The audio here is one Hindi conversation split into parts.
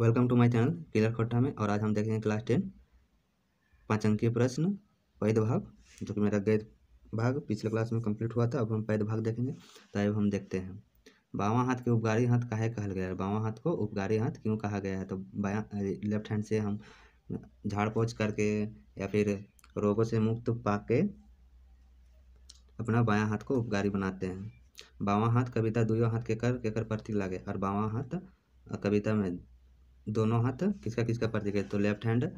वेलकम टू माय चैनल टीलर खट्टा में और आज हम देखेंगे क्लास टेन पाँच अंकीय प्रश्न पैद भाग जो कि मेरा गैद भाग पिछले क्लास में कंप्लीट हुआ था अब हम पैद भाग देखेंगे तो अब हम देखते हैं बावा हाथ के उपगारी हाथ काहे कहल गया है बावा हाथ को उपगारी हाथ क्यों कहा गया है तो बाया लेफ्ट हैंड से हम झाड़ पोछ करके या फिर रोगों से मुक्त के अपना बाया हाथ को उपगारी बनाते हैं बावा हाथ कविता दुयो हाथ के कर के कर प्रतीक लागे और बावा हाथ कविता में दोनों हाथ किसका किसका प्रति कहते तो लेफ्ट हैंड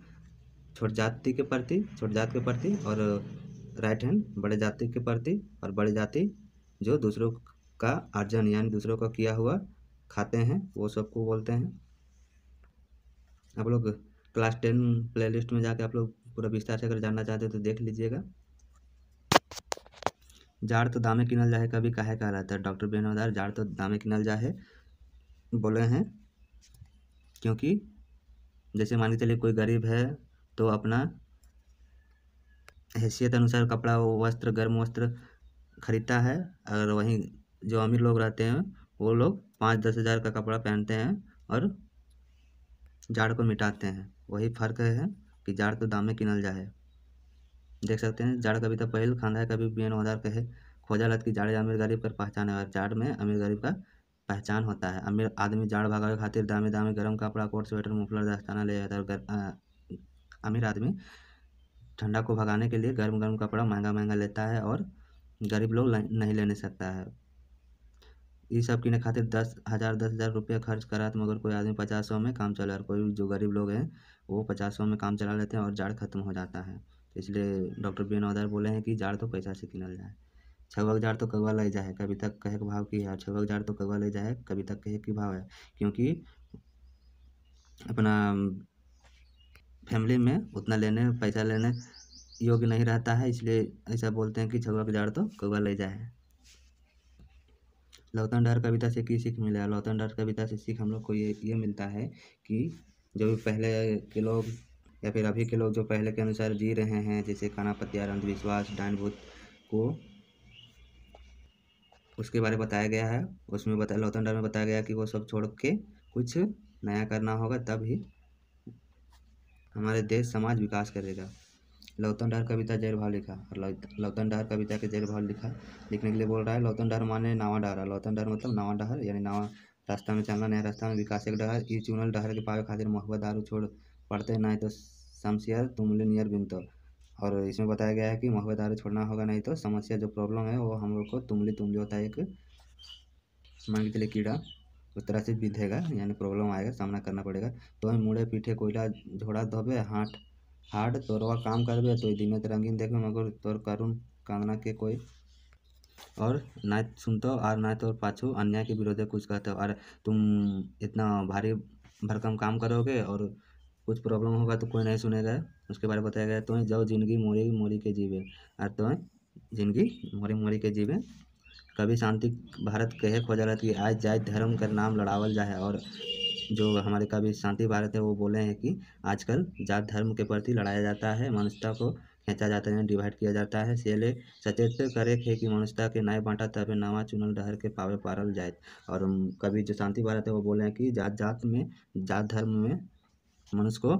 छोट जाति के प्रति छोट जात के प्रति और राइट हैंड बड़े जाति के प्रति और बड़े जाति जो दूसरों का अर्जन यानी दूसरों का किया हुआ खाते हैं वो सबको बोलते हैं आप लोग क्लास टेन प्लेलिस्ट में जाके आप लोग पूरा विस्तार से अगर जानना चाहते हो तो देख लीजिएगा जाड़ तो दामे किनल जाए कभी काहे कहा रहता है डॉक्टर बेनोदार जाड़ तो दामे किनल जाए बोले हैं क्योंकि जैसे मान के चलिए कोई गरीब है तो अपना हैसियत अनुसार कपड़ा वस्त्र गर्म वस्त्र खरीदता है और वहीं जो अमीर लोग रहते हैं वो लोग पाँच दस हज़ार का कपड़ा पहनते हैं और जाड़ को मिटाते हैं वही फर्क है कि जाड़ तो दाम में किनल जाए देख सकते हैं जाड़ कभी तो पहल खाना है कभी बेन उधार कहे खोजा लत की जाड़ अमीर गरीब कर है और जाड़ में अमीर गरीब का पहचान होता है अमीर आदमी जाड़ भगावे खातिर दामे दामे गर्म कपड़ा कोट स्वेटर मुफलर दस्ताना ले जाता है और अमीर आदमी ठंडा को भगाने के लिए गर्म गर्म कपड़ा महंगा महंगा लेता है और गरीब लोग नहीं लेने सकता है ये सब किने खातिर दस हज़ार दस हज़ार रुपया खर्च करा तो मगर कोई आदमी पचास सौ में काम चला और कोई जो गरीब लोग हैं वो पचास सौ में काम चला लेते हैं और जाड़ खत्म हो जाता है इसलिए डॉक्टर बी नौदार बोले हैं कि जाड़ तो पैसा से किनल जाए छवक जार तो कौवा ले जाए कभी तक कहे के भाव की है छवक जार तो कौवा ले जाए कभी तक कहे की भाव है क्योंकि अपना फैमिली में उतना लेने पैसा लेने योग्य नहीं रहता है इसलिए ऐसा बोलते हैं कि छगुआ के जाड़ तो कौवा ले जाए लौतन डर कविता से की सीख मिला है लौतन डर कविता से सीख हम लोग को ये ये मिलता है कि जो भी पहले के लोग या फिर अभी के लोग जो पहले के अनुसार जी रहे हैं जैसे खाना पत्यार अंधविश्वास डाइन भूत को उसके बारे में बताया गया है उसमें बताया लौतन डर में बताया गया कि वो सब छोड़ के कुछ नया करना होगा तब ही हमारे देश समाज विकास करेगा लौतन डहर कविता जैर भाव लिखा और लौतन डहर कविता के जैर भाव लिखा लिखने के लिए बोल रहा है लौतन डहर माने नावा डहरा लौतन डहर मतलब नावा डहर यानी नावा रास्ता में चलना नया रास्ता में विकास एक डहर ई चुनल डहर के पावे खातिर महुआ दारू छोड़ पड़ते नहीं तो शमशियर तुमले नियर बिनतो और इसमें बताया गया है कि महुआ दारू छोड़ना होगा नहीं तो समस्या जो प्रॉब्लम है वो हम लोग को तुमली तुमली होता है एक मान के लिए कीड़ा उस तरह से बिधेगा यानी प्रॉब्लम आएगा सामना करना पड़ेगा तो हम मुड़े पीठे कोयला झोड़ा धोबे हाथ हाड तोरवा काम करबे तो दिन रंगीन देखे मगर तोर करुण कामना के कोई और ना सुनते और ना तो पाछू अन्याय के विरोध कुछ कहते और तुम इतना भारी भरकम काम करोगे और कुछ प्रॉब्लम होगा तो कोई नहीं सुनेगा उसके बारे में बताया गया तो जाओ जिंदगी मोरी मोरी के जीवे और तो जिंदगी मोरी मोरी के जीवे कभी शांति भारत कहे खोजा कि आज जात धर्म का नाम लड़ावल जाए और जो हमारे कभी शांति भारत है वो बोले हैं कि आजकल जात धर्म के प्रति लड़ाया जाता है मनुष्यता को खींचा जाता है डिवाइड किया जाता है सेले सचेत करे है कि मनुष्यता के नए बांटा तब नवा चुनल डहर के पावे पारल जाए और कभी जो शांति भारत है वो बोले हैं कि जात जात में जात धर्म में मनुष्य को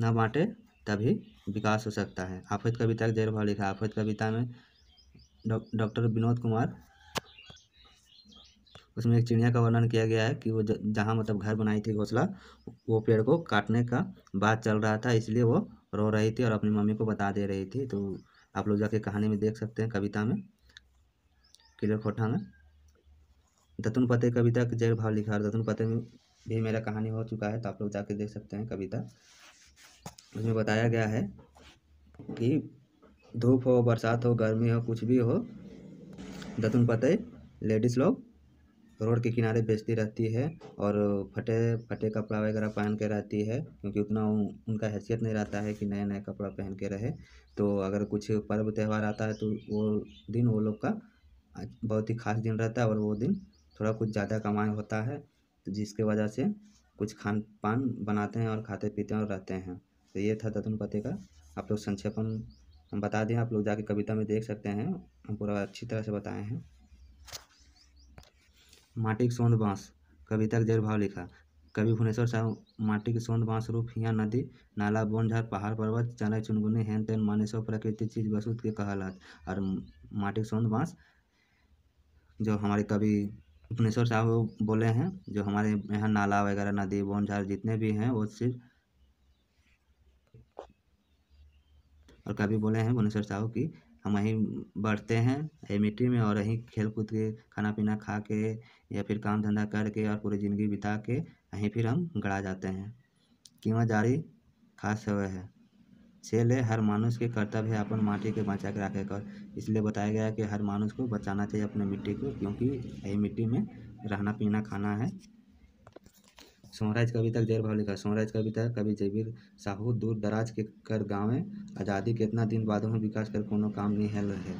न बांटे तभी विकास हो सकता है आफत कविता का जैर भाव लिखा आफत कविता में डॉक्टर डौ, विनोद कुमार उसमें एक चिड़िया का वर्णन किया गया है कि वो जहाँ मतलब घर बनाई थी घोसला वो पेड़ को काटने का बात चल रहा था इसलिए वो रो रही थी और अपनी मम्मी को बता दे रही थी तो आप लोग जाके कहानी में देख सकते हैं कविता में किलर खोठा में दतुन पते कविता का जैर भाव लिखा और दतुन पते में भी मेरा कहानी हो चुका है तो आप लोग जाके देख सकते हैं कविता उसमें बताया गया है कि धूप हो बरसात हो गर्मी हो कुछ भी हो दतुन पते लेडीज़ लोग रोड के किनारे बेचती रहती है और फटे फटे कपड़ा वगैरह पहन के रहती है क्योंकि उतना उनका हैसियत नहीं रहता है कि नया नया कपड़ा पहन के रहे तो अगर कुछ पर्व त्यौहार आता है तो वो दिन वो लोग का बहुत ही खास दिन रहता है और वो दिन थोड़ा कुछ ज़्यादा कमाई होता है तो जिसके वजह से कुछ खान पान बनाते हैं और खाते पीते हैं और रहते हैं तो ये था दतुन पते का आप लोग संक्षेपण हम बता दें आप लोग जाके कविता में देख सकते हैं हम पूरा अच्छी तरह से बताए हैं की सौंद बाँस कविता का भाव लिखा कवि भुवनेश्वर साहब माटी की सौंद बाँस रूप हिया नदी नाला बोन पहाड़ पर्वत चना चुनगुनी हेन तेन मानेश्वर प्रकृति चीज वसूत के कहल और माटी सौंद बाँस जो हमारे कवि उपनेश्वर साहब बोले हैं जो हमारे यहाँ नाला वगैरह नदी बोन झार जितने भी हैं वो सिर्फ और कभी बोले हैं भुवनेश्वर साहु की हम वहीं बढ़ते हैं ये मिट्टी में और यहीं खेल कूद के खाना पीना खा के या फिर काम धंधा करके और पूरी ज़िंदगी बिता के यहीं फिर हम गड़ा जाते हैं कीमत जारी खास हुए है है हर मानुष के कर्तव्य है अपन माटी के बचा के रखे कर इसलिए बताया गया है कि हर मानुष को बचाना चाहिए अपने मिट्टी को क्योंकि यही मिट्टी में रहना पीना खाना है सोहराज कविता देर भाव लिखा सोहराज कविता कवि जयवीर साहू दूर दराज के कर गाँव में आज़ादी के इतना दिन बाद में विकास कर कोनो काम नहीं है रहे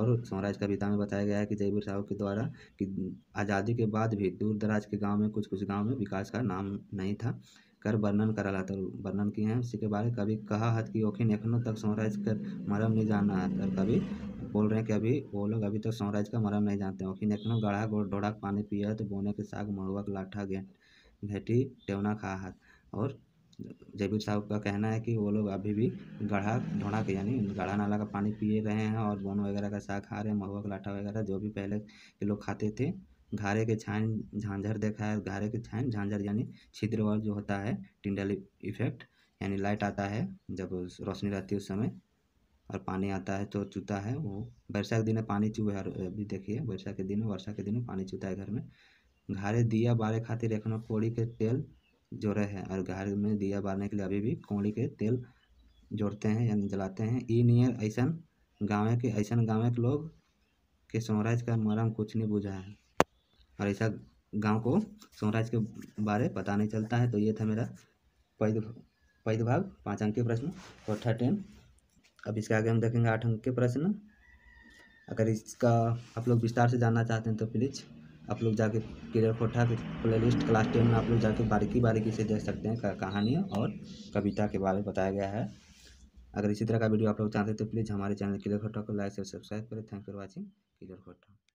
और सोहराज कविता में बताया गया है कि जयवीर साहू के द्वारा कि आज़ादी के बाद भी दूर दराज के गाँव में कुछ कुछ गाँव में विकास का नाम नहीं था कर वर्णन करालात और वर्णन किए हैं उसी के बारे कभी कहा हत कि ओखिन एखनों तक साम्राज्य कर मरम नहीं जाना है और कभी बोल रहे हैं कि अभी वो लोग अभी तक साम्राज्य का मरम नहीं जानते ओखिन एखनों गढ़ा ढोड़ा पानी पिए है तो बोने के साग महुआ के लाठा गे घेटी टेवना खा हत और जयवीर साहब का कहना है कि वो लोग अभी भी गढ़ा ढोड़ा के यानी गढ़ा नाला का पानी पिए रहे हैं और बोन वगैरह का साग खा रहे हैं महुआ का लाठा वगैरह जो भी पहले के लोग खाते थे घारे के छान झांझर देखा है घारे के छाइन झांझर यानी छिद्र वाल जो होता है टिंडल इफेक्ट यानी लाइट आता है जब रोशनी रहती है उस समय और पानी आता है तो चूता है वो वर्षा के दिन में पानी चूहे हर अभी देखिए वर्षा के दिन वर्षा के दिन में पानी चूता है घर में घारे दिया बारे खातिर एखनो कोड़ी के तेल जोड़े हैं और घर में दिया बारने के लिए अभी भी कोड़ी के तेल जोड़ते हैं यानी जलाते हैं ई नियर ऐसा गाँव के ऐसा गाँव के लोग के सौराज का मरम कुछ नहीं बुझा है और ऐसा गांव को स्वराज के बारे पता नहीं चलता है तो ये था मेरा पैद पैद भाग पाँच अंक के प्रश्न और थर्टीन अब इसके आगे हम देखेंगे आठ अंक के प्रश्न अगर इसका आप लोग विस्तार से जानना चाहते हैं तो प्लीज़ आप लोग जाके क्लियर कोठा की प्ले लिस्ट क्लास टेन में आप लोग जाके बारीकी बारीकी से देख सकते हैं कहानी और कविता के बारे में बताया गया है अगर इसी तरह का वीडियो आप लोग चाहते हैं तो प्लीज़ हमारे चैनल क्लियर खोटा को लाइक और सब्सक्राइब करें थैंक फॉर वॉचिंग क्लियर कोठा